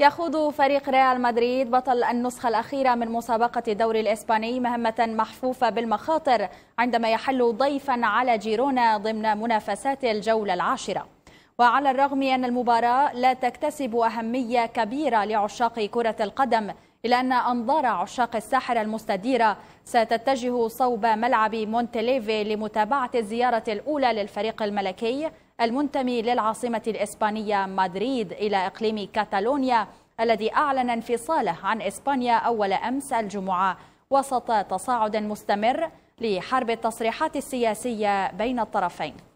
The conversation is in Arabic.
يخوض فريق ريال مدريد بطل النسخة الأخيرة من مسابقة الدوري الإسباني مهمة محفوفة بالمخاطر عندما يحل ضيفا على جيرونا ضمن منافسات الجولة العاشرة وعلى الرغم أن المباراة لا تكتسب أهمية كبيرة لعشاق كرة القدم إلا أن أنظار عشاق الساحرة المستديرة ستتجه صوب ملعب مونتليفي لمتابعة الزيارة الأولى للفريق الملكي المنتمي للعاصمة الإسبانية مدريد إلى إقليم كاتالونيا الذي أعلن انفصاله عن إسبانيا أول أمس الجمعة وسط تصاعد مستمر لحرب التصريحات السياسية بين الطرفين